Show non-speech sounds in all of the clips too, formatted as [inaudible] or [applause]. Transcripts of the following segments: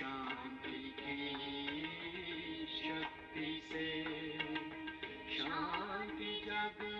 शान्ति शक्ति से शान्ति जग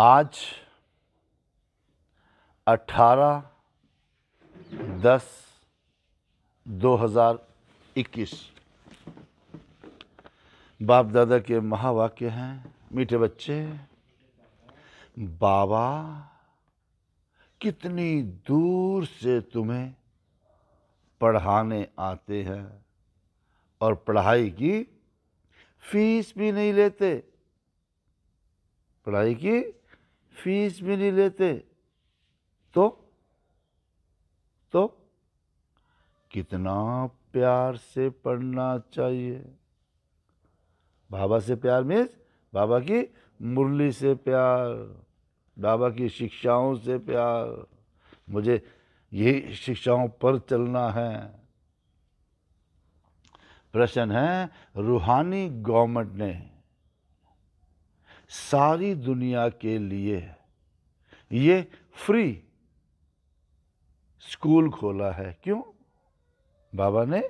आज 18 दस 2021 बाप दादा के महावाक्य हैं मीठे बच्चे बाबा कितनी दूर से तुम्हें पढ़ाने आते हैं और पढ़ाई की फीस भी नहीं लेते पढ़ाई की फीस भी नहीं लेते तो तो कितना प्यार से पढ़ना चाहिए बाबा से प्यार मीन्स बाबा की मुरली से प्यार बाबा की शिक्षाओं से प्यार मुझे यही शिक्षाओं पर चलना है प्रश्न है रूहानी गवर्नमेंट ने सारी दुनिया के लिए ये फ्री स्कूल खोला है क्यों बाबा ने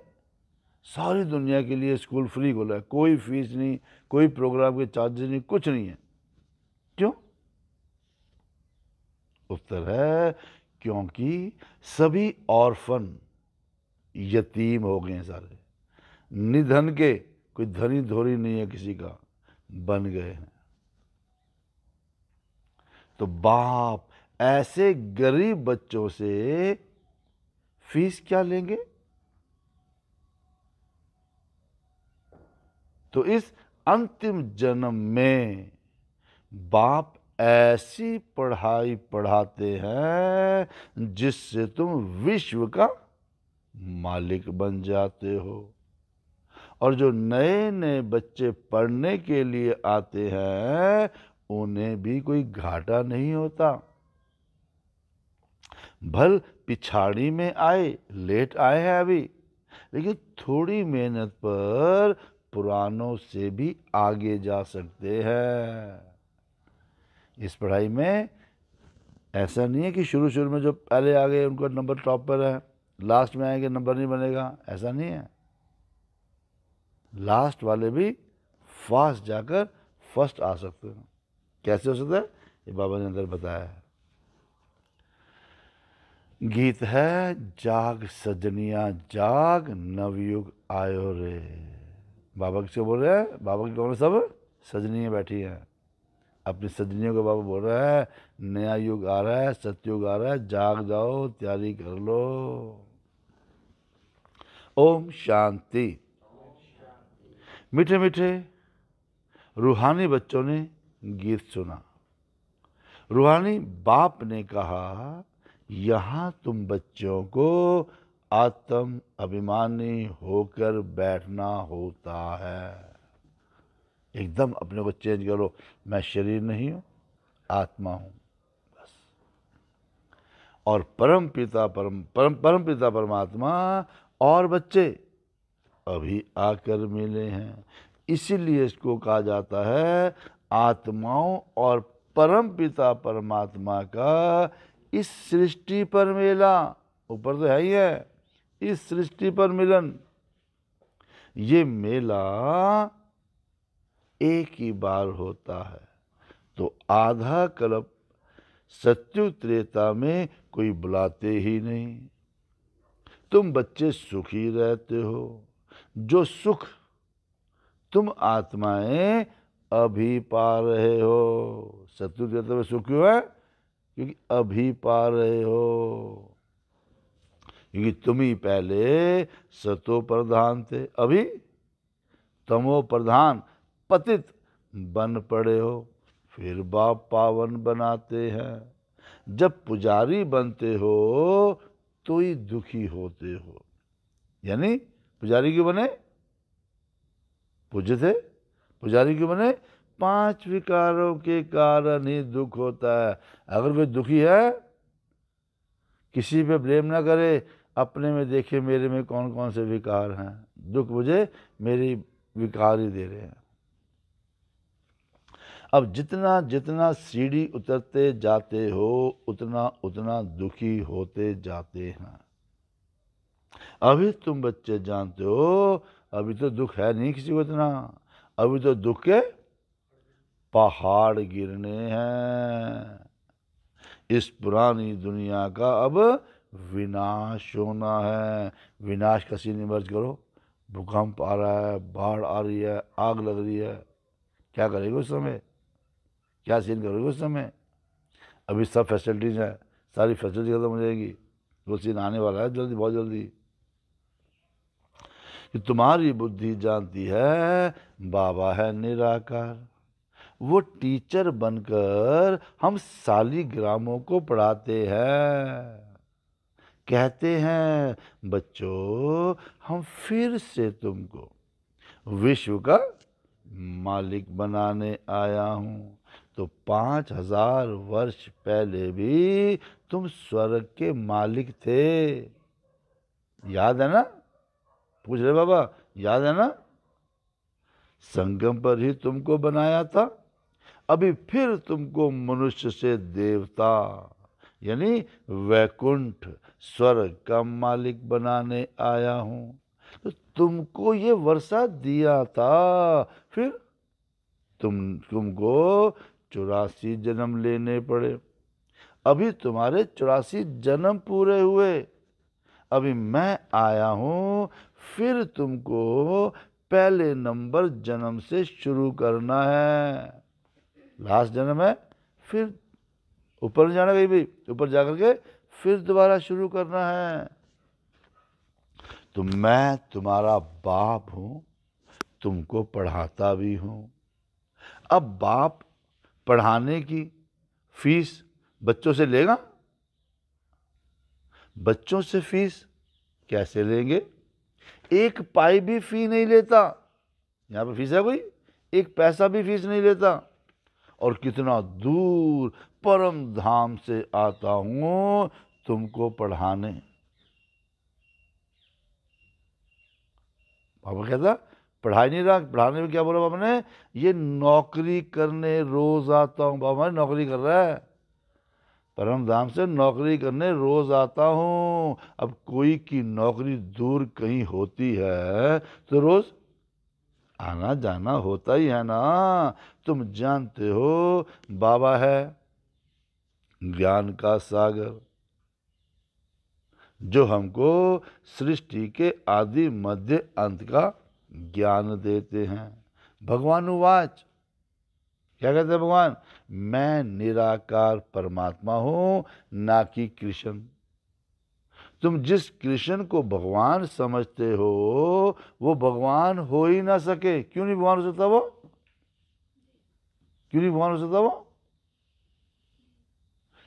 सारी दुनिया के लिए स्कूल फ्री खोला है कोई फीस नहीं कोई प्रोग्राम के चार्जेस नहीं कुछ नहीं है क्यों उत्तर है क्योंकि सभी ऑर्फन यतीम हो गए सारे निधन के कोई धनी धोरी नहीं है किसी का बन गए हैं तो बाप ऐसे गरीब बच्चों से फीस क्या लेंगे तो इस अंतिम जन्म में बाप ऐसी पढ़ाई पढ़ाते हैं जिससे तुम विश्व का मालिक बन जाते हो और जो नए नए बच्चे पढ़ने के लिए आते हैं उन्हें भी कोई घाटा नहीं होता भल पिछाड़ी में आए लेट आए हैं अभी लेकिन थोड़ी मेहनत पर पुरानों से भी आगे जा सकते हैं इस पढ़ाई में ऐसा नहीं है कि शुरू शुरू में जो पहले आ गए उनका नंबर टॉप पर है लास्ट में आएंगे नंबर नहीं बनेगा ऐसा नहीं है लास्ट वाले भी फास्ट जाकर फर्स्ट आ सकते हैं कैसे हो सकता है ये बाबा ने अंदर बताया गीत है जाग सजनिया जाग नवयुग आयो रे बाबा किसको बोल रहे हैं बाबा की कौन सब सजनियाँ बैठी हैं अपनी सजनियों को बाबा बोल रहे है नया युग आ रहा है सत्युग आ रहा है जाग जाओ तैयारी कर लो ओम शांति मीठे मीठे रूहानी बच्चों ने गीत सुना रूहानी बाप ने कहा यहाँ तुम बच्चों को आत्म अभिमानी होकर बैठना होता है एकदम अपने को चेंज करो मैं शरीर नहीं हूँ आत्मा हूँ बस और परम पिता परम परम परम पिता परमात्मा और बच्चे अभी आकर मिले हैं इसीलिए इसको कहा जाता है आत्माओं और परम पिता परमात्मा का इस सृष्टि पर मेला ऊपर तो है ही है इस सृष्टि पर मिलन ये मेला एक ही बार होता है तो आधा कल्प सत्यु त्रेता में कोई बुलाते ही नहीं तुम बच्चे सुखी रहते हो जो सुख तुम आत्माएं अभी पा रहे हो शत्रु के में सुख क्यों है क्योंकि अभी पा रहे हो क्योंकि तुम ही पहले सतो प्रधान थे अभी तमो प्रधान पतित बन पड़े हो फिर बाप पावन बनाते हैं जब पुजारी बनते हो तो ही दुखी होते हो यानी पुजारी क्यों बने पूज्य थे पुजारी क्यों बने पांच विकारों के कारण ही दुख होता है अगर कोई दुखी है किसी पे ब्लेम ना करे अपने में देखे मेरे में कौन कौन से विकार हैं दुख मुझे मेरी विकार ही दे रहे हैं अब जितना जितना सीढ़ी उतरते जाते हो उतना उतना दुखी होते जाते हैं अभी तुम बच्चे जानते हो अभी तो दुख है नहीं किसी को इतना अभी तो दुख के पहाड़ गिरने हैं इस पुरानी दुनिया का अब विनाश होना है विनाश का सीन इमर्ज करो भूकंप आ रहा है बाढ़ आ रही है आग लग रही है क्या करेगा उस समय क्या सीन करोगे उस समय अभी सब फैसिलिटीज़ हैं सारी फैसिलिटी ख़त्म हो जाएगी वो सीन आने वाला है जल्दी बहुत जल्दी कि तुम्हारी बुद्धि जानती है बाबा है निराकार वो टीचर बनकर हम सालीग्रामों को पढ़ाते हैं कहते हैं बच्चों हम फिर से तुमको विश्व का मालिक बनाने आया हूँ तो पाँच हजार वर्ष पहले भी तुम स्वर्ग के मालिक थे याद है ना पूछ रहे बाबा याद है ना संगम पर ही तुमको बनाया था अभी फिर तुमको मनुष्य से देवता यानी वैकुंठ स्वर्ग का मालिक बनाने आया हूं तो तुमको ये वर्षा दिया था फिर तुम तुमको चौरासी जन्म लेने पड़े अभी तुम्हारे चौरासी जन्म पूरे हुए अभी मैं आया हूं फिर तुमको पहले नंबर जन्म से शुरू करना है लास्ट जन्म है फिर ऊपर जाना कहीं भी ऊपर जाकर के फिर दोबारा शुरू करना है तो मैं तुम्हारा बाप हूँ तुमको पढ़ाता भी हूँ अब बाप पढ़ाने की फीस बच्चों से लेगा बच्चों से फीस कैसे लेंगे एक पाई भी फी नहीं लेता यहाँ पर फीस है कोई एक पैसा भी फीस नहीं लेता और कितना दूर परम धाम से आता हूँ तुमको पढ़ाने पापा कहता पढ़ाई नहीं रहा पढ़ाने में क्या बोला पापा ने ये नौकरी करने रोज आता हूँ पापा नौकरी कर रहा है परम धाम से नौकरी करने रोज आता हूँ अब कोई की नौकरी दूर कहीं होती है तो रोज आना जाना होता ही है ना तुम जानते हो बाबा है ज्ञान का सागर जो हमको सृष्टि के आदि मध्य अंत का ज्ञान देते हैं भगवान वाच क्या कहते हैं भगवान मैं निराकार परमात्मा हूँ ना कि कृष्ण तुम जिस कृष्ण को भगवान समझते हो वो भगवान हो ही ना सके क्यों नहीं भगवान हो सकता वो क्यों नहीं भगवान हो सकता वो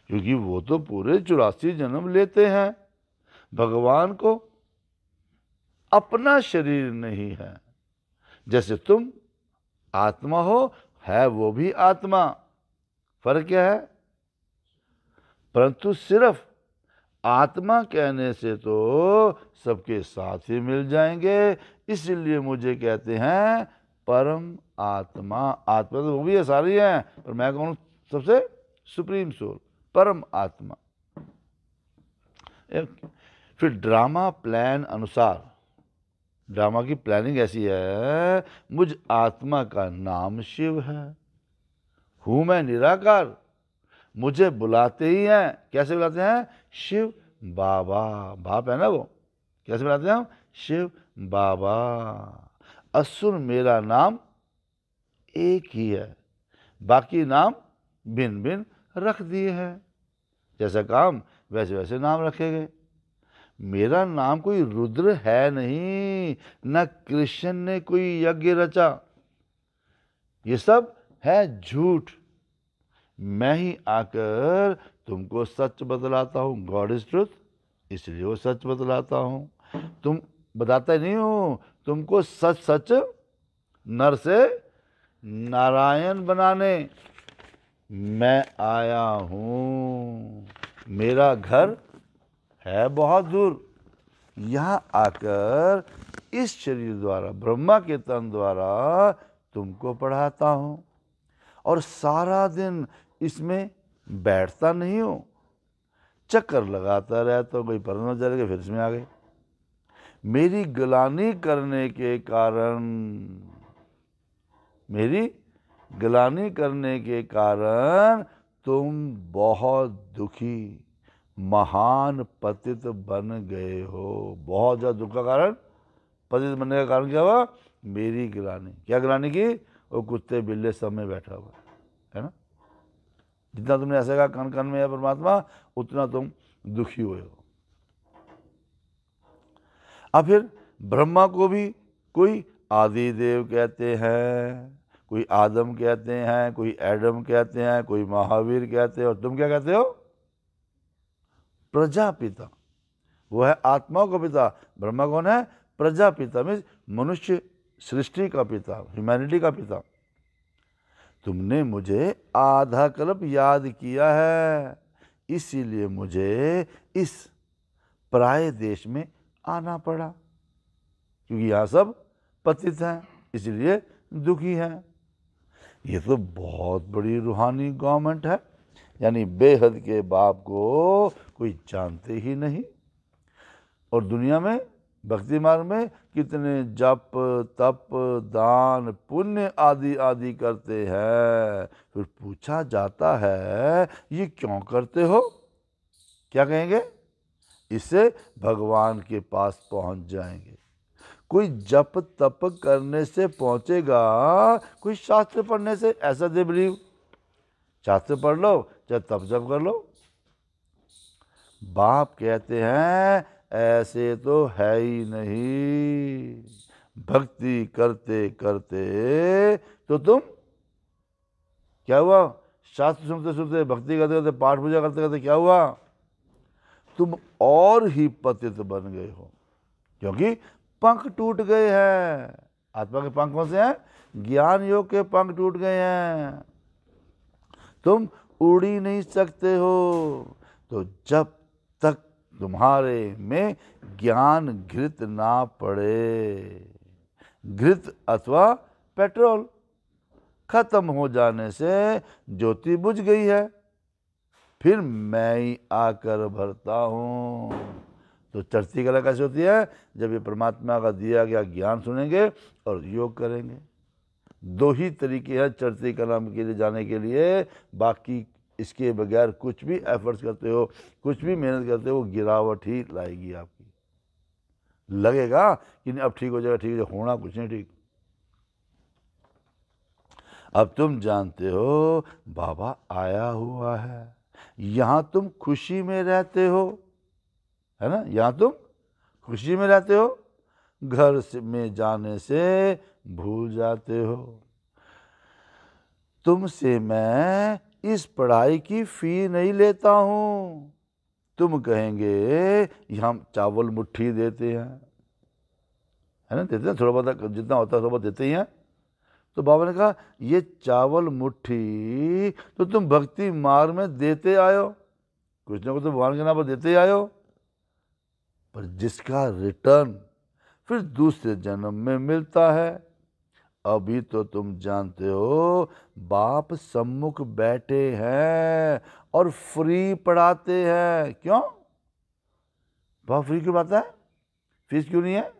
क्योंकि वो तो पूरे चौरासी जन्म लेते हैं भगवान को अपना शरीर नहीं है जैसे तुम आत्मा हो है वो भी आत्मा फर्क क्या है परंतु सिर्फ आत्मा कहने से तो सबके साथ ही मिल जाएंगे इसलिए मुझे कहते हैं परम आत्मा आत्मा तो वो भी है सारी हैं पर मैं कहूँ सबसे सुप्रीम सोल परम आत्मा फिर ड्रामा प्लान अनुसार ड्रामा की प्लानिंग ऐसी है मुझ आत्मा का नाम शिव है हूँ मैं निराकार मुझे बुलाते ही हैं कैसे बुलाते हैं शिव बाबा भाप है ना वो कैसे बुलाते हैं हम शिव बाबा असुर मेरा नाम एक ही है बाकी नाम भिन्न भिन्न रख दिए हैं जैसा काम वैसे वैसे नाम रखे गए मेरा नाम कोई रुद्र है नहीं न कृष्ण ने कोई यज्ञ रचा ये सब है झूठ मैं ही आकर तुमको सच बतलाता हूँ गॉड इज ट्रुथ इसलिए वो सच बतलाता हूँ तुम बताते नहीं हो तुमको सच सच नर से नारायण बनाने मैं आया हूँ मेरा घर है बहुत दूर यहाँ आकर इस शरीर द्वारा ब्रह्मा के तन द्वारा तुमको पढ़ाता हूँ और सारा दिन इसमें बैठता नहीं हूँ चक्कर लगाता रहता हूँ कोई पर चले गए फिर इसमें आ गए मेरी गलानी करने के कारण मेरी गलानी करने के कारण तुम बहुत दुखी महान पतित बन गए हो बहुत ज़्यादा दुख का कारण पतित बनने का कारण क्या हुआ मेरी गिरानी क्या गिरानी की वो कुत्ते बिल्ले सब में बैठा हुआ है ना जितना तुमने ऐसे कहा कन कन में है परमात्मा उतना तुम दुखी हुए हो अब फिर ब्रह्मा को भी कोई आदि देव कहते हैं कोई आदम कहते हैं कोई एडम कहते हैं कोई महावीर कहते हैं और तुम क्या कहते हो प्रजापिता वह है आत्माओं का पिता ब्रह्मा कौन है प्रजापिता मीन्स मनुष्य सृष्टि का पिता ह्यूमैनिटी का पिता तुमने मुझे आधा कल्प याद किया है इसीलिए मुझे इस प्राय देश में आना पड़ा क्योंकि यहाँ सब पतित हैं इसलिए दुखी हैं ये तो बहुत बड़ी रूहानी गवर्नमेंट है यानी बेहद के बाप को कोई जानते ही नहीं और दुनिया में भक्ति मार्ग में कितने जप तप दान पुण्य आदि आदि करते हैं फिर पूछा जाता है ये क्यों करते हो क्या कहेंगे इसे भगवान के पास पहुंच जाएंगे कोई जप तप करने से पहुंचेगा कोई शास्त्र पढ़ने से ऐसा दे बिलीव शास्त्र पढ़ लो चाहे तब जब कर लो बाप कहते हैं ऐसे तो है ही नहीं भक्ति करते करते तो तुम क्या हुआ शास्त्र सुनते सुनते भक्ति करते करते पाठ पूजा करते करते क्या हुआ तुम और ही पतित बन गए हो क्योंकि पंख टूट गए हैं आत्मा के पंख कौन से हैं ज्ञान योग के पंख टूट गए हैं तुम उड़ ही नहीं सकते हो तो जब तक तुम्हारे में ज्ञान घृत ना पड़े घृत अथवा पेट्रोल खत्म हो जाने से ज्योति बुझ गई है फिर मैं ही आकर भरता हूँ तो चढ़ती कला कैसे होती है जब ये परमात्मा का दिया गया ज्ञान सुनेंगे और योग करेंगे दो ही तरीके हैं चढ़ते कलाम के लिए जाने के लिए बाकी इसके बगैर कुछ भी एफर्ट्स करते हो कुछ भी मेहनत करते हो गिरावट ही लाएगी आपकी लगेगा कि नहीं अब ठीक हो जाएगा ठीक हो जाएगा होना कुछ नहीं ठीक अब तुम जानते हो बाबा आया हुआ है यहाँ तुम खुशी में रहते हो है ना यहाँ तुम खुशी में रहते हो घर से में जाने से भूल जाते हो तुमसे मैं इस पढ़ाई की फ़ी नहीं लेता हूँ तुम कहेंगे हम चावल मुट्ठी देते हैं है ना देते हैं थोड़ा बहुत जितना होता है थोड़ा बहुत देते ही हैं तो बाबा ने कहा ये चावल मुट्ठी तो तुम भक्ति मार्ग में देते आयो कुछ ना कुछ तो भगवान के नाम पर देते आयो पर जिसका रिटर्न फिर दूसरे जन्म में मिलता है अभी तो तुम जानते हो बाप सम्मुख बैठे हैं और फ्री पढ़ाते हैं क्यों बाप फ्री क्यों पढ़ाता है फीस क्यों नहीं है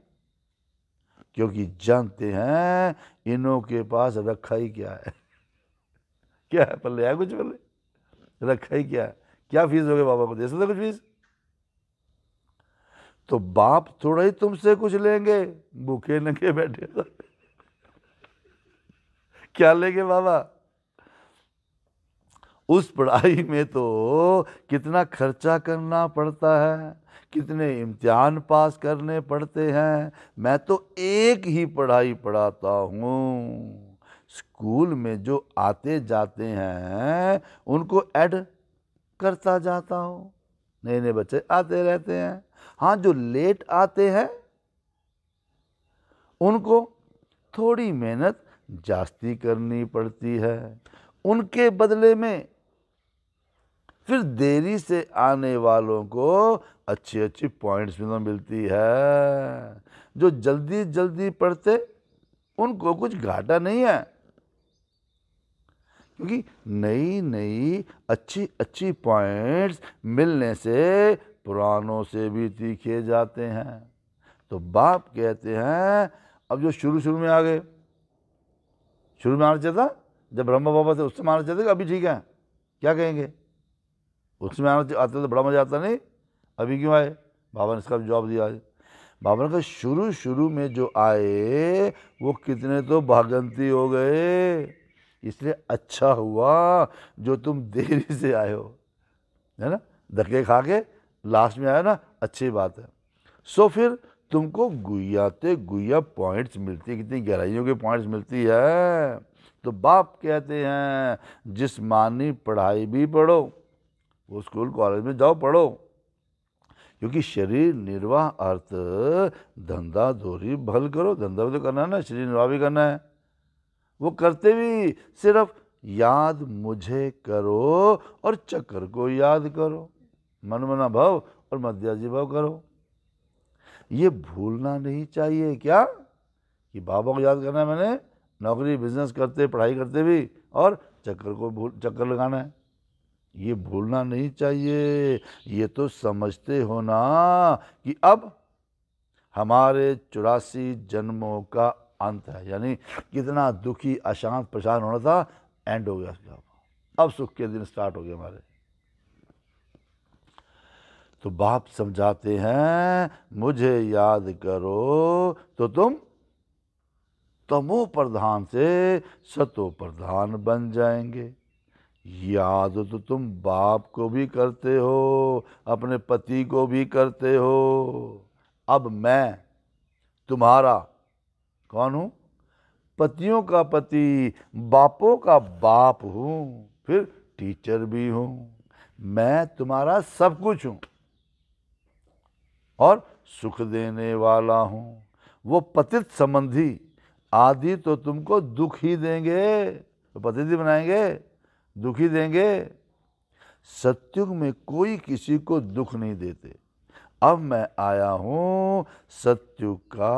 क्योंकि जानते हैं इनों के पास रखा ही क्या है [laughs] क्या है पल्ले है कुछ पल्ले रखा ही क्या है क्या फीस हो बाबा को दे सकते कुछ फीस तो बाप थोड़ा ही तुमसे कुछ लेंगे भूखे नंगे बैठे क्या लेंगे बाबा उस पढ़ाई में तो कितना खर्चा करना पड़ता है कितने इम्तिहान पास करने पड़ते हैं मैं तो एक ही पढ़ाई पढ़ाता हूँ स्कूल में जो आते जाते हैं उनको ऐड करता जाता हूँ नए नए बच्चे आते रहते हैं हाँ जो लेट आते हैं उनको थोड़ी मेहनत जास्ती करनी पड़ती है उनके बदले में फिर देरी से आने वालों को अच्छी अच्छी पॉइंट्स भी तो मिलती है जो जल्दी जल्दी पढ़ते उनको कुछ घाटा नहीं है क्योंकि नई नई अच्छी अच्छी पॉइंट्स मिलने से पुरानों से भी तीखे जाते हैं तो बाप कहते हैं अब जो शुरू शुरू में आ गए शुरू में आना चाहिए था जब ब्रह्म बाबा थे समय आना चाहते था अभी ठीक है क्या कहेंगे उसमें आना आते तो बड़ा मज़ा आता नहीं अभी क्यों आए बाबा ने इसका जवाब दिया बाबा ने कहा शुरू शुरू में जो आए वो कितने तो भागंती हो गए इसलिए अच्छा हुआ जो तुम देरी से आए हो है ना धक्के खा के लास्ट में आया ना अच्छी बात है सो फिर तुमको गुयाते गुया पॉइंट्स मिलती है कितनी गहराइयों के पॉइंट्स मिलती है तो बाप कहते हैं जिसमानी पढ़ाई भी पढ़ो वो स्कूल कॉलेज में जाओ पढ़ो क्योंकि शरीर निर्वाह अर्थ धंधा दोरी भल करो धंधा भी तो करना है ना शरीर निर्वाह भी करना है वो करते भी सिर्फ याद मुझे करो और चक्कर को याद करो मन मना भाव और मध्याजी भाव करो ये भूलना नहीं चाहिए क्या कि बाबा को याद करना है मैंने नौकरी बिजनेस करते पढ़ाई करते भी और चक्कर को भूल चक्कर लगाना है ये भूलना नहीं चाहिए ये तो समझते हो ना कि अब हमारे चौरासी जन्मों का अंत है यानी कितना दुखी अशांत परेशान होना था एंड हो गया अब सुख के दिन स्टार्ट हो गए हमारे तो बाप समझाते हैं मुझे याद करो तो तुम तमो प्रधान से सतो प्रधान बन जाएंगे याद तो तुम बाप को भी करते हो अपने पति को भी करते हो अब मैं तुम्हारा कौन हूँ पतियों का पति बापों का बाप हूँ फिर टीचर भी हूँ मैं तुम्हारा सब कुछ हूँ और सुख देने वाला हूँ वो पतित संबंधी आदि तो तुमको दुख ही देंगे तो पतित ही बनाएंगे दुख ही देंगे सत्युग में कोई किसी को दुख नहीं देते अब मैं आया हूँ सत्युग का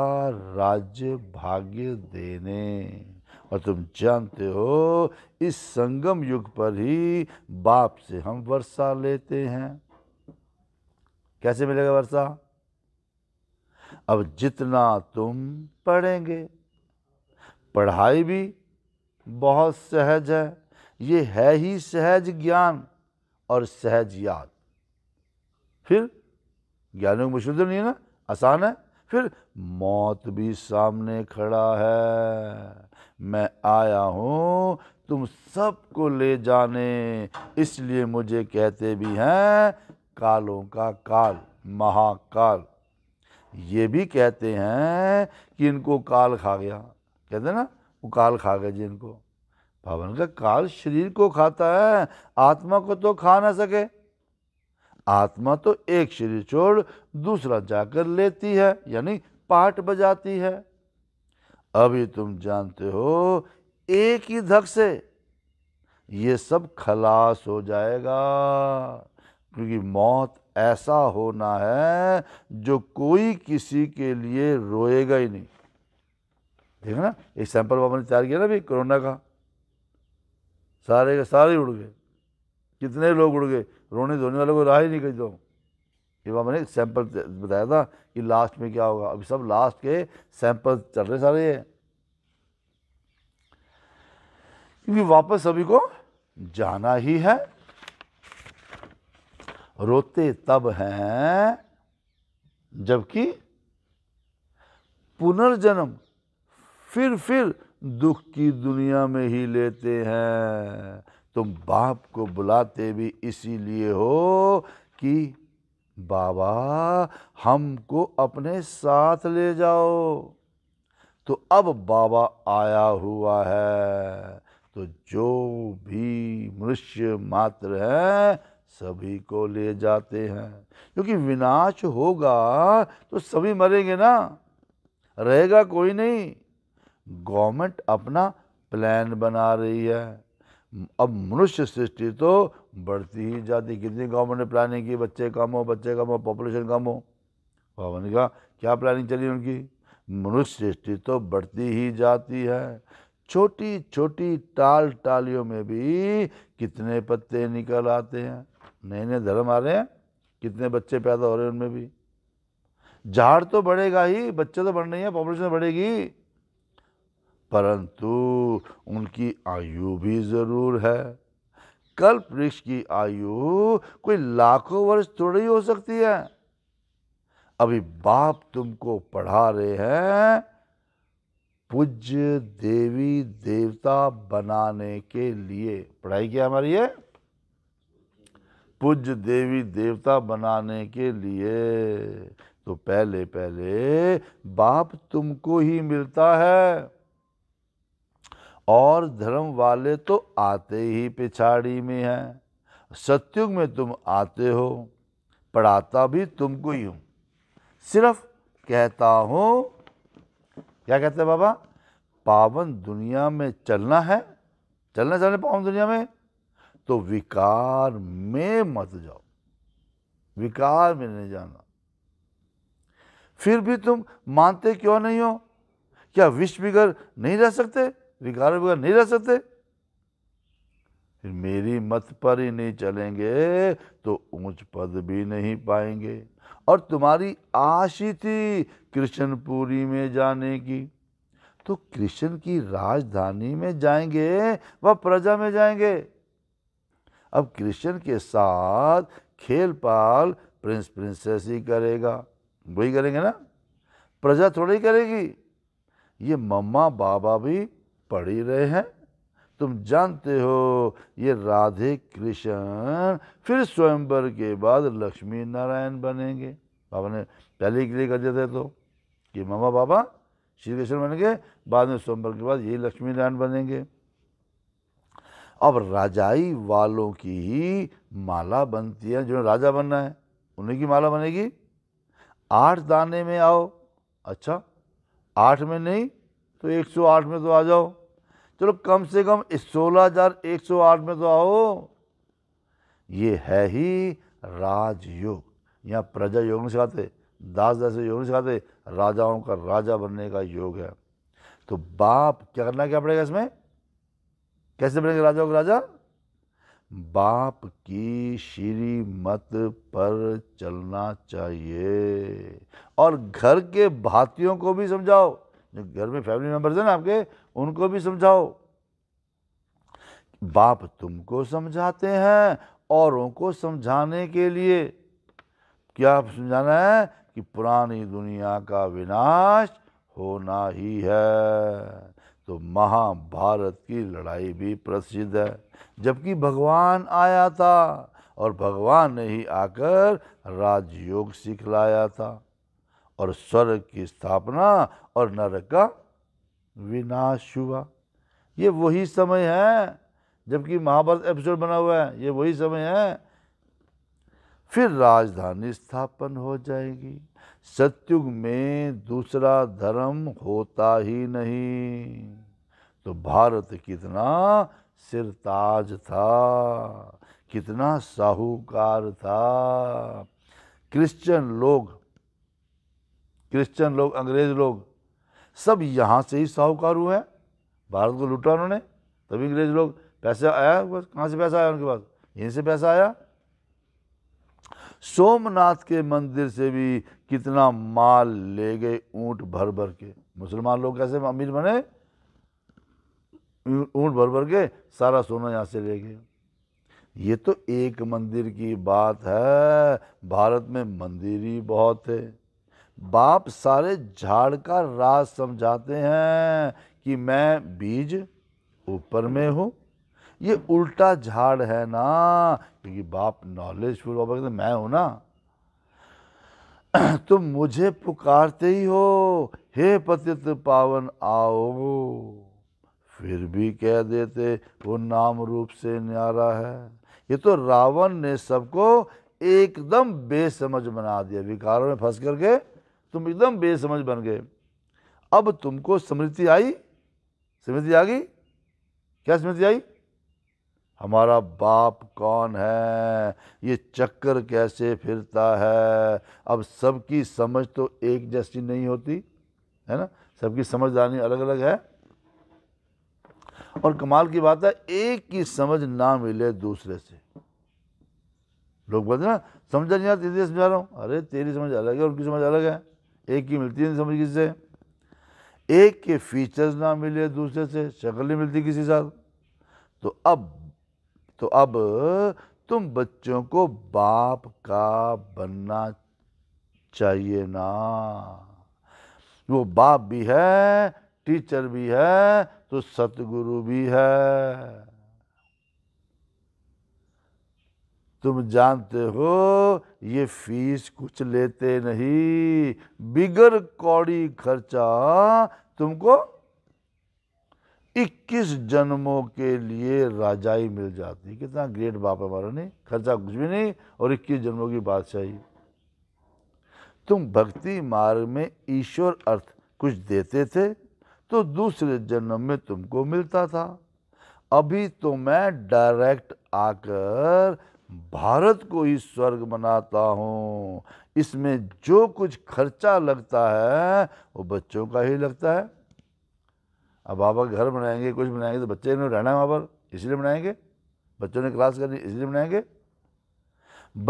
राज्य भाग्य देने और तुम जानते हो इस संगम युग पर ही बाप से हम वर्षा लेते हैं कैसे मिलेगा वर्षा अब जितना तुम पढ़ेंगे पढ़ाई भी बहुत सहज है ये है ही सहज ज्ञान और सहज याद फिर ज्ञान में मुश्किल नहीं है ना आसान है फिर मौत भी सामने खड़ा है मैं आया हूँ तुम सबको ले जाने इसलिए मुझे कहते भी हैं कालों का काल महाकाल ये भी कहते हैं कि इनको काल खा गया कहते हैं ना वो काल खा गया जी इनको भवन का काल शरीर को खाता है आत्मा को तो खा ना सके आत्मा तो एक शरीर छोड़ दूसरा जाकर लेती है यानी पाठ बजाती है अभी तुम जानते हो एक ही धक से ये सब खलास हो जाएगा क्योंकि मौत ऐसा होना है जो कोई किसी के लिए रोएगा ही नहीं ठीक है ना एक सैंपल बाबा ने तैयार किया ना भाई कोरोना का सारे के सारे उड़ गए कितने लोग उड़ गए रोने धोने वालों को रहा ही नहीं कहीं तो ये बाबा ने सैंपल बताया था कि लास्ट में क्या होगा अभी सब लास्ट के सैंपल चल रहे सारे ये क्योंकि वापस सभी को जाना ही है रोते तब हैं जबकि पुनर्जन्म फिर फिर दुख की दुनिया में ही लेते हैं तुम बाप को बुलाते भी इसीलिए हो कि बाबा हमको अपने साथ ले जाओ तो अब बाबा आया हुआ है तो जो भी मनुष्य मात्र है सभी को ले जाते हैं क्योंकि विनाश होगा तो सभी मरेंगे ना रहेगा कोई नहीं गवर्नमेंट अपना प्लान बना रही है अब मनुष्य सृष्टि तो बढ़ती ही जाती कितनी गवर्नमेंट ने प्लानिंग की बच्चे कम हो बच्चे कम हो पॉपुलेशन कम हो भगवान का क्या प्लानिंग चली उनकी मनुष्य सृष्टि तो बढ़ती ही जाती है छोटी छोटी टाल टालियों में भी कितने पत्ते निकल आते हैं नए नए धर्म आ रहे हैं कितने बच्चे पैदा हो रहे हैं उनमें भी झाड़ तो बढ़ेगा ही बच्चे तो बढ़ रही हैं पॉपुलेशन बढ़ेगी परंतु उनकी आयु भी ज़रूर है कल्प वृक्ष की आयु कोई लाखों वर्ष थोड़ी हो सकती है अभी बाप तुमको पढ़ा रहे हैं पूज्य देवी देवता बनाने के लिए पढ़ाई क्या हमारी है पूज देवी देवता बनाने के लिए तो पहले पहले बाप तुमको ही मिलता है और धर्म वाले तो आते ही पिछाड़ी में हैं सत्युग में तुम आते हो पढ़ाता भी तुमको ही हूँ सिर्फ कहता हूँ क्या कहते हैं बाबा पावन दुनिया में चलना है चलना चाहे पावन दुनिया में तो विकार में मत जाओ विकार में नहीं जाना फिर भी तुम मानते क्यों नहीं हो क्या विश्व बिगड़ नहीं रह सकते विकार बिगर नहीं रह सकते फिर मेरी मत पर ही नहीं चलेंगे तो ऊंच पद भी नहीं पाएंगे और तुम्हारी आश ही थी कृष्णपुरी में जाने की तो कृष्ण की राजधानी में जाएंगे व प्रजा में जाएंगे अब क्रिश्चियन के साथ खेल पाल प्रिंस प्रिंसेस ही करेगा वही करेंगे ना प्रजा थोड़ी करेगी ये मम्मा बाबा भी पढ़ ही रहे हैं तुम जानते हो ये राधे कृष्ण फिर स्वयंवर के बाद लक्ष्मी नारायण बनेंगे बाबा ने पहले के लिए कर देते तो कि मम्मा बाबा श्री कृष्ण बनेंगे बाद में स्वयंवर के बाद यही लक्ष्मी नारायण बनेंगे अब राजाई वालों की ही माला बनती है जिन्हें राजा बनना है उन्हीं की माला बनेगी आठ दाने में आओ अच्छा आठ में नहीं तो एक सौ आठ में तो आ जाओ चलो कम से कम सोलह हजार एक सौ आठ में तो आओ ये है ही राजयोग यहाँ प्रजा योग नहीं सिखाते दास दास योग नहीं सिखाते राजाओं का राजा बनने का योग है तो बाप क्या करना क्या पड़ेगा इसमें कैसे बनेंगे राजा और राजा बाप की श्री मत पर चलना चाहिए और घर के भातियों को भी समझाओ जो घर में फैमिली मेंबर्स हैं ना आपके उनको भी समझाओ बाप तुमको समझाते हैं औरों को समझाने के लिए क्या समझाना है कि पुरानी दुनिया का विनाश होना ही है तो महाभारत की लड़ाई भी प्रसिद्ध है जबकि भगवान आया था और भगवान ने ही आकर राजयोग सिखलाया था और स्वर्ग की स्थापना और नरक का विनाश हुआ ये वही समय है जबकि महाभारत एपिसोड बना हुआ है ये वही समय है फिर राजधानी स्थापन हो जाएगी सत्युग में दूसरा धर्म होता ही नहीं तो भारत कितना सिरताज था कितना साहूकार था क्रिश्चियन लोग क्रिश्चियन लोग अंग्रेज लोग सब यहाँ से ही साहूकार हुए हैं भारत को लूटा उन्होंने तभी अंग्रेज लोग पैसा आया बस कहाँ से पैसा आया उनके पास यहीं से पैसा आया सोमनाथ के मंदिर से भी कितना माल ले गए ऊंट भर भर के मुसलमान लोग कैसे अमीर बने ऊंट भर भर के सारा सोना यहाँ से ले गए ये तो एक मंदिर की बात है भारत में मंदिर ही बहुत है बाप सारे झाड़ का राज समझाते हैं कि मैं बीज ऊपर में हूँ ये उल्टा झाड़ है ना क्योंकि बाप नॉलेज फुल बाबा कहते मैं हूं ना [clears throat] तुम मुझे पुकारते ही हो हे पतित पावन आओ फिर भी कह देते वो नाम रूप से न्यारा है ये तो रावण ने सबको एकदम बेसमझ बना दिया विकारों में फंस करके तुम एकदम बेसमझ बन गए अब तुमको स्मृति आई स्मृति आ गई क्या स्मृति आई हमारा बाप कौन है ये चक्कर कैसे फिरता है अब सबकी समझ तो एक जैसी नहीं होती है ना सबकी समझदारी अलग अलग है और कमाल की बात है एक की समझ ना मिले दूसरे से लोग बोलते ना समझ नहीं आती समझा रहा हूँ अरे तेरी समझ अलग है उनकी समझ अलग है एक की मिलती नहीं समझ किसी से एक के फीचर्स ना मिले दूसरे से शक्ल नहीं मिलती किसी साथ तो अब तो अब तुम बच्चों को बाप का बनना चाहिए ना वो बाप भी है टीचर भी है तो सतगुरु भी है तुम जानते हो ये फीस कुछ लेते नहीं बिगर कौड़ी खर्चा तुमको इक्कीस जन्मों के लिए राजाई मिल जाती कितना ग्रेट बाप हमारा नहीं खर्चा कुछ भी नहीं और इक्कीस जन्मों की बात चाहिए तुम भक्ति मार्ग में ईश्वर अर्थ कुछ देते थे तो दूसरे जन्म में तुमको मिलता था अभी तो मैं डायरेक्ट आकर भारत को ही स्वर्ग बनाता हूँ इसमें जो कुछ खर्चा लगता है वो बच्चों का ही लगता है अब बाबा घर बनाएंगे कुछ बनाएंगे तो बच्चे ने रहना है वहाँ पर इसलिए बनाएंगे बच्चों ने क्लास करनी इसलिए बनाएंगे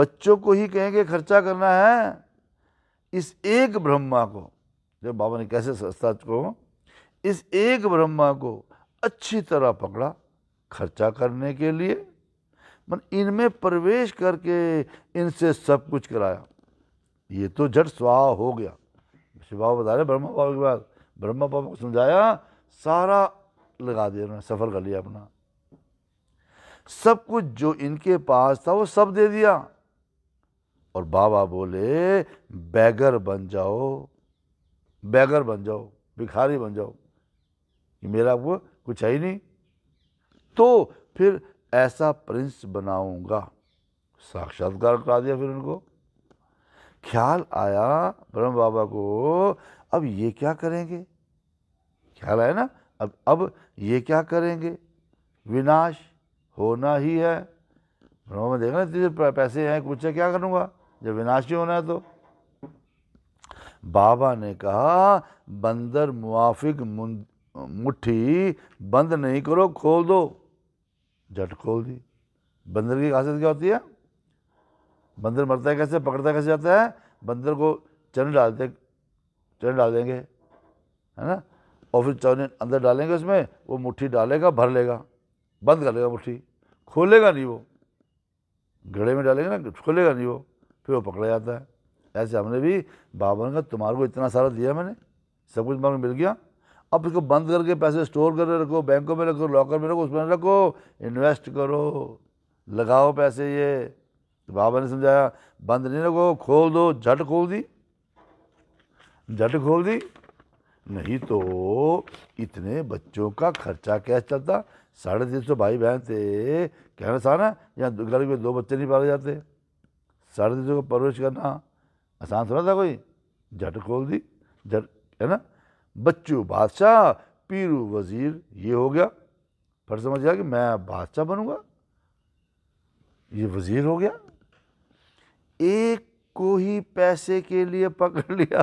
बच्चों को ही कहेंगे खर्चा करना है इस एक ब्रह्मा को जब बाबा ने कैसे संस्था को इस एक ब्रह्मा को अच्छी तरह पकड़ा खर्चा करने के लिए मन इनमें प्रवेश करके इनसे सब कुछ कराया ये तो जट स्वाह हो गया बाबा बता रहे ब्रह्मा बाबा के बाद ब्रह्मा बाबा को समझाया सारा लगा दिया उन्होंने सफ़र कर लिया अपना सब कुछ जो इनके पास था वो सब दे दिया और बाबा बोले बैगर बन जाओ बैगर बन जाओ भिखारी बन जाओ कि मेरा वो कुछ है ही नहीं तो फिर ऐसा प्रिंस बनाऊंगा साक्षात्कार करा दिया फिर उनको ख्याल आया ब्रह्म बाबा को अब ये क्या करेंगे ख्याल है ना अब अब ये क्या करेंगे विनाश होना ही है ब्रह्मा में देखना तुझे पैसे हैं कुछ है क्या करूँगा जब विनाश ही होना है तो बाबा ने कहा बंदर मुआफिक मुट्ठी बंद नहीं करो खोल दो झट खोल दी बंदर की खासियत क्या होती है बंदर मरता है कैसे पकड़ता कैसे जाता है बंदर को चरण डालते चरण डाल देंगे है ना और फिर चौनी अंदर डालेंगे उसमें वो मुट्ठी डालेगा भर लेगा बंद कर लेगा मुट्ठी खोलेगा नहीं वो घड़े में डालेंगे ना खोलेगा नहीं वो फिर वो पकड़ा जाता है ऐसे हमने भी ने का तुम्हारे को इतना सारा दिया मैंने सब कुछ तुम्हारे मिल गया अब इसको बंद करके पैसे स्टोर करके रखो बैंकों में रखो लॉकर में रखो उसमें रखो इन्वेस्ट करो लगाओ पैसे ये तो बाबा ने समझाया बंद नहीं रखो खोल दो झट खोल दी झट खोल दी नहीं तो इतने बच्चों का खर्चा क्या चलता साढ़े तीन सौ भाई बहन थे कहना आसान है यहाँ घर में दो बच्चे नहीं पाले जाते साढ़े तीन सौ का परवरिश करना आसान थोड़ा था कोई झट खोल दी झट है ना बच्चू बादशाह पीरू वजीर ये हो गया फिर समझ गया कि मैं बादशाह बनूंगा ये वजीर हो गया एक को ही पैसे के लिए पकड़ लिया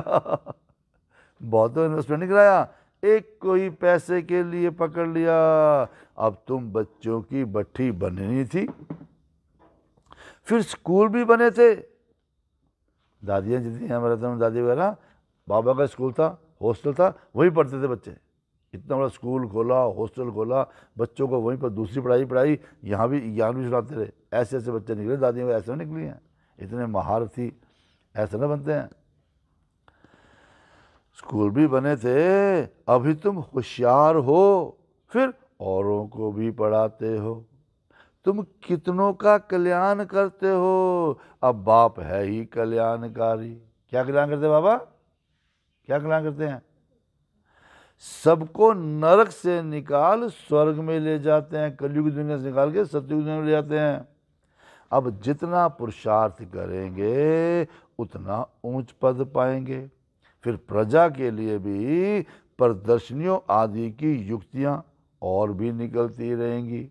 तो इन्वेस्टमेंट नहीं कराया एक कोई पैसे के लिए पकड़ लिया अब तुम बच्चों की भट्टी बननी थी फिर स्कूल भी बने थे दादियाँ जितनी हमारे दादी वगैरह बाबा का स्कूल था हॉस्टल था वहीं पढ़ते थे बच्चे इतना बड़ा स्कूल खोला हॉस्टल खोला बच्चों को वहीं पर दूसरी पढ़ाई पढ़ाई यहाँ भी ज्ञान भी सुनाते रहे ऐसे ऐसे बच्चे निकले दादियाँ ऐसे निकली हैं इतने महारथी ऐसे ना बनते हैं स्कूल भी बने थे अभी तुम होशियार हो फिर औरों को भी पढ़ाते हो तुम कितनों का कल्याण करते हो अब बाप है ही कल्याणकारी क्या कल्याण करते बाबा क्या कल्याण करते हैं सबको नरक से निकाल स्वर्ग में ले जाते हैं कलयुग दुनिया से निकाल के सत्युग दुनिया में ले जाते हैं अब जितना पुरुषार्थ करेंगे उतना ऊंच पद पाएंगे फिर प्रजा के लिए भी प्रदर्शनियों आदि की युक्तियां और भी निकलती रहेंगी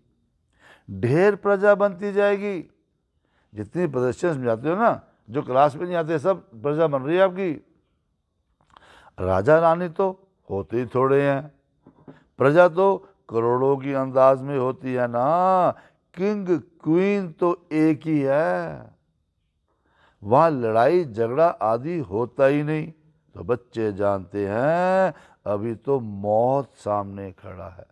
ढेर प्रजा बनती जाएगी जितनी प्रदर्शन में जाते हो ना जो क्लास में नहीं आते सब प्रजा बन रही है आपकी राजा रानी तो होते ही थोड़े हैं प्रजा तो करोड़ों की अंदाज में होती है ना किंग क्वीन तो एक ही है वहाँ लड़ाई झगड़ा आदि होता ही नहीं तो बच्चे जानते हैं अभी तो मौत सामने खड़ा है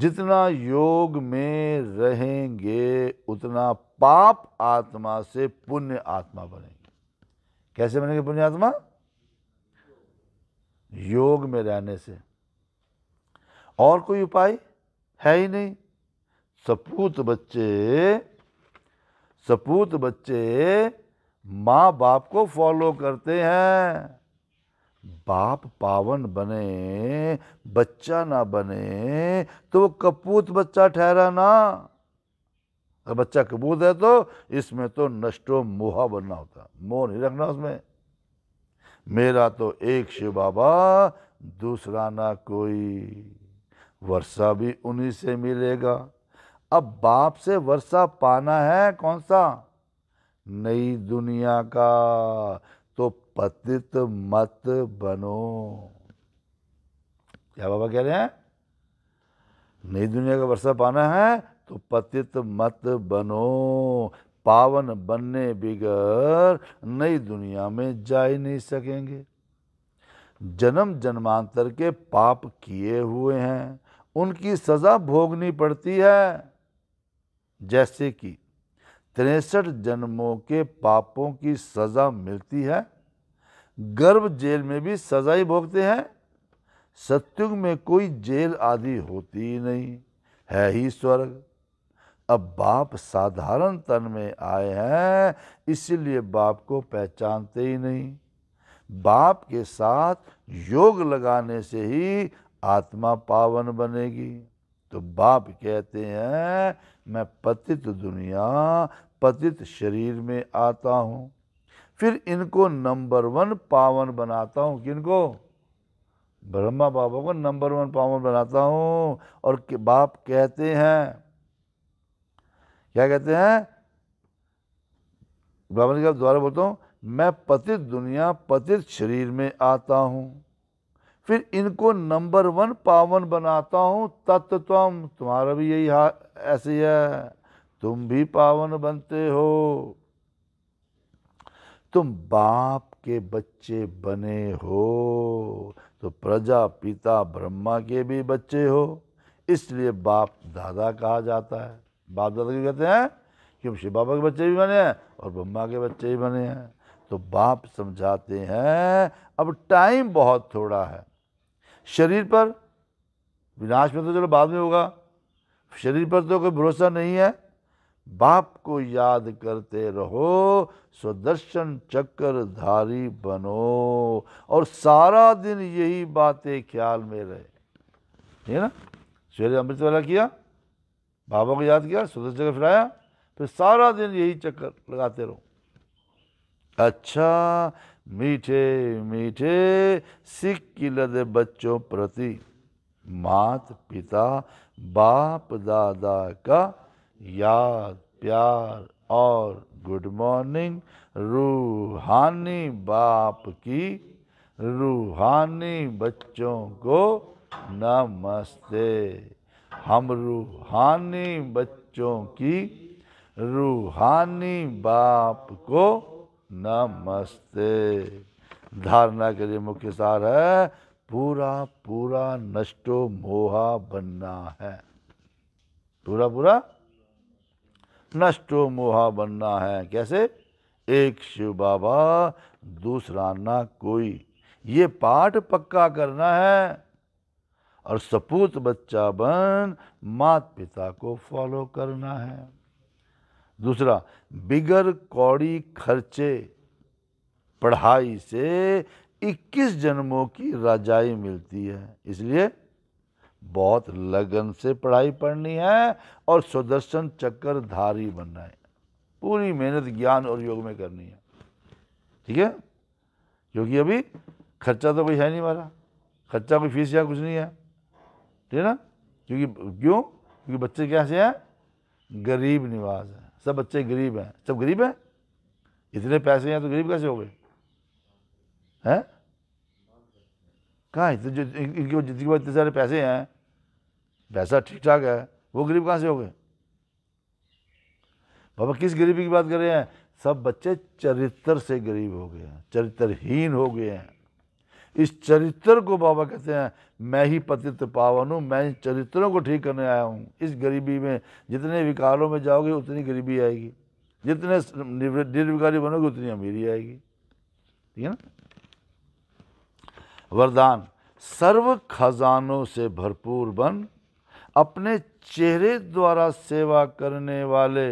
जितना योग में रहेंगे उतना पाप आत्मा से पुण्य आत्मा बनेंगे कैसे बनेंगे पुण्य आत्मा योग में रहने से और कोई उपाय है ही नहीं सपूत बच्चे सपूत बच्चे माँ बाप को फॉलो करते हैं बाप पावन बने बच्चा ना बने तो वो कपूत बच्चा ठहरा ना अगर बच्चा कपूत है तो इसमें तो नष्टो मोहा बनना होता मोह नहीं रखना उसमें मेरा तो एक शिव बाबा दूसरा ना कोई वर्षा भी उन्हीं से मिलेगा अब बाप से वर्षा पाना है कौन सा नई दुनिया का तो पतित मत बनो क्या बाबा कह रहे हैं नई दुनिया का वर्षा पाना है तो पतित मत बनो पावन बनने बिगर नई दुनिया में जा ही नहीं सकेंगे जन्म जन्मांतर के पाप किए हुए हैं उनकी सज़ा भोगनी पड़ती है जैसे कि तिरसठ जन्मों के पापों की सज़ा मिलती है गर्भ जेल में भी सजा ही भोगते हैं सत्युग में कोई जेल आदि होती ही नहीं है ही स्वर्ग अब बाप साधारण तन में आए हैं इसलिए बाप को पहचानते ही नहीं बाप के साथ योग लगाने से ही आत्मा पावन बनेगी तो बाप कहते हैं मैं पतित दुनिया पतित शरीर में आता हूँ फिर इनको नंबर वन पावन बनाता हूँ किनको ब्रह्मा बाबा को नंबर वन पावन बनाता हूँ और बाप कहते हैं क्या कहते हैं बाबा जी का दोबारा बोलता हूँ मैं पतित दुनिया पतित शरीर में आता हूँ फिर इनको नंबर वन पावन बनाता हूँ तत्व तुम्हारा भी यही हा ऐसे ही है तुम भी पावन बनते हो तुम बाप के बच्चे बने हो तो प्रजा पिता ब्रह्मा के भी बच्चे हो इसलिए बाप दादा कहा जाता है बाप दादा क्यों कहते हैं कि हम शिव बाबा के बच्चे भी बने हैं और ब्रह्मा के बच्चे भी बने हैं तो बाप समझाते हैं अब टाइम बहुत थोड़ा है शरीर पर विनाश में तो चलो बाद में होगा शरीर पर तो कोई भरोसा नहीं है बाप को याद करते रहो स्वदर्शन धारी बनो और सारा दिन यही बातें ख्याल में रहे ठीक है ना सवेरे अमृत वाला किया बाबा को याद किया सुदर्शन चक्कर फिराया फिर सारा दिन यही चक्कर लगाते रहो अच्छा मीठे मीठे सिख की लदे बच्चों प्रति मात पिता बाप दादा का याद प्यार और गुड मॉर्निंग रूहानी बाप की रूहानी बच्चों को नमस्ते हम रूहानी बच्चों की रूहानी बाप को नमस्ते धारणा के लिए मुख्य सार है पूरा पूरा नष्टो मोहा बनना है पूरा पूरा नष्ट मोहा बनना है कैसे एक शिव बाबा दूसरा ना कोई ये पाठ पक्का करना है और सपूत बच्चा बन मात पिता को फॉलो करना है दूसरा बिगर कौड़ी खर्चे पढ़ाई से 21 जन्मों की रजाई मिलती है इसलिए बहुत लगन से पढ़ाई पढ़नी है और सुदर्शन चक्करधारी बनना है पूरी मेहनत ज्ञान और योग में करनी है ठीक है क्योंकि अभी खर्चा तो कोई है नहीं हमारा खर्चा कोई फीस या कुछ नहीं है ठीक है ना क्योंकि क्यों क्योंकि बच्चे कैसे हैं गरीब निवास हैं सब बच्चे गरीब हैं सब गरीब हैं इतने पैसे हैं तो गरीब कैसे हो गए हैं कहाँ इतने तो जो इनके जिंदगी पास इतने सारे पैसे हैं पैसा ठीक ठाक है वो गरीब कहाँ से हो गए बाबा किस गरीबी की बात कर रहे हैं सब बच्चे चरित्र से गरीब हो गए हैं चरित्रहीन हो गए हैं इस चरित्र को बाबा कहते हैं मैं ही पतित पावन हूँ मैं चरित्रों को ठीक करने आया हूँ इस गरीबी में जितने विकारों में जाओगे उतनी गरीबी आएगी जितने निर्विकारी बनोगे उतनी अमीरी आएगी ठीक है ना वरदान सर्व खजानों से भरपूर बन अपने चेहरे द्वारा सेवा करने वाले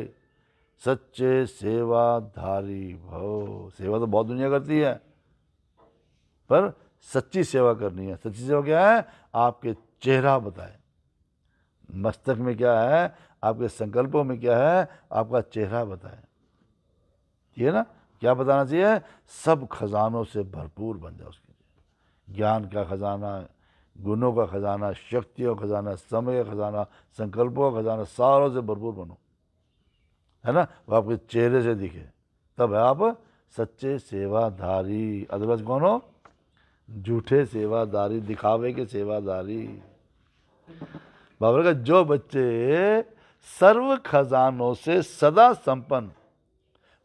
सच्चे सेवाधारी भव सेवा तो बहुत दुनिया करती है पर सच्ची सेवा करनी है सच्ची सेवा क्या है आपके चेहरा बताए मस्तक में क्या है आपके संकल्पों में क्या है आपका चेहरा बताए ठीक है ना क्या बताना चाहिए सब खजानों से भरपूर बन जाओ उसके ज्ञान का ख़जाना गुणों का ख़जाना शक्तियों का ख़जाना समय का ख़जाना संकल्पों का ख़जाना सारों से भरपूर बनो है ना वो आपके चेहरे से दिखे तब है आप सच्चे सेवाधारी अदरवाइज कौन हो झूठे सेवादारी दिखावे के सेवादारी बाबर का जो बच्चे सर्व खजानों से सदा संपन्न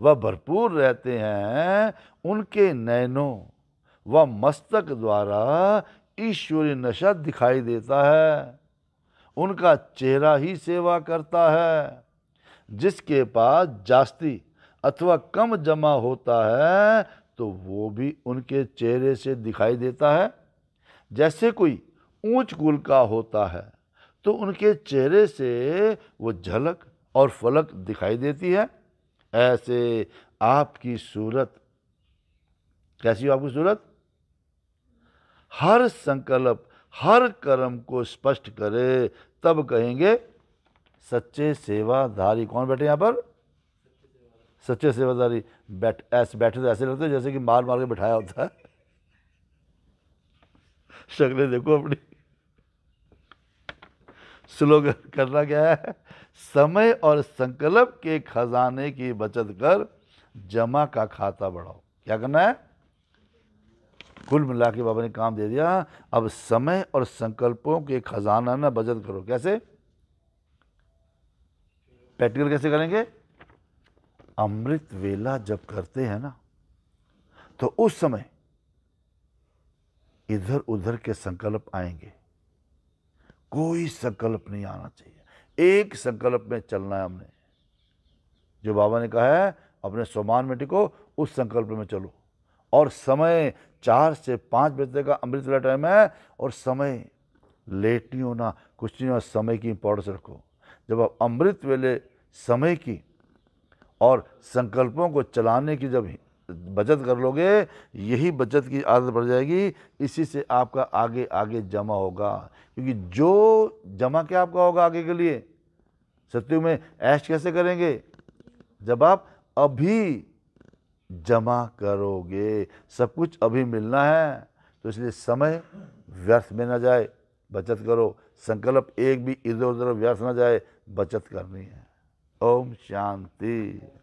व भरपूर रहते हैं उनके नैनों वह मस्तक द्वारा ईश्वरी नशा दिखाई देता है उनका चेहरा ही सेवा करता है जिसके पास जास्ती अथवा कम जमा होता है तो वो भी उनके चेहरे से दिखाई देता है जैसे कोई ऊंच कुल का होता है तो उनके चेहरे से वो झलक और फलक दिखाई देती है ऐसे आपकी सूरत कैसी हो आपकी सूरत हर संकल्प हर कर्म को स्पष्ट करे तब कहेंगे सच्चे सेवाधारी कौन बैठे यहाँ पर सच्चे सेवाधारी बैठ ऐसे बैठे तो ऐसे लगते जैसे कि मार मार के बैठाया होता है शक्ले देखो अपनी स्लोगन करना क्या है समय और संकल्प के खजाने की बचत कर जमा का खाता बढ़ाओ क्या करना है कुल मिला के बाबा ने काम दे दिया अब समय और संकल्पों के खजाना ना बचत करो कैसे प्रैक्टिकल कैसे करेंगे अमृत वेला जब करते हैं ना तो उस समय इधर उधर के संकल्प आएंगे कोई संकल्प नहीं आना चाहिए एक संकल्प में चलना है हमने जो बाबा ने कहा है अपने सोमान में टिको उस संकल्प में चलो और समय चार से पाँच बजे का अमृत वाला टाइम है और समय लेट नहीं होना कुछ नहीं होना समय की इंपॉर्टेंस रखो जब आप अमृत वेले समय की और संकल्पों को चलाने की जब बचत कर लोगे यही बचत की आदत बढ़ जाएगी इसी से आपका आगे आगे जमा होगा क्योंकि जो जमा क्या आपका होगा आगे के लिए सत्यु में ऐश कैसे करेंगे जब आप अभी जमा करोगे सब कुछ अभी मिलना है तो इसलिए समय व्यर्थ में ना जाए बचत करो संकल्प एक भी इधर उधर व्यर्थ ना जाए बचत करनी है ओम शांति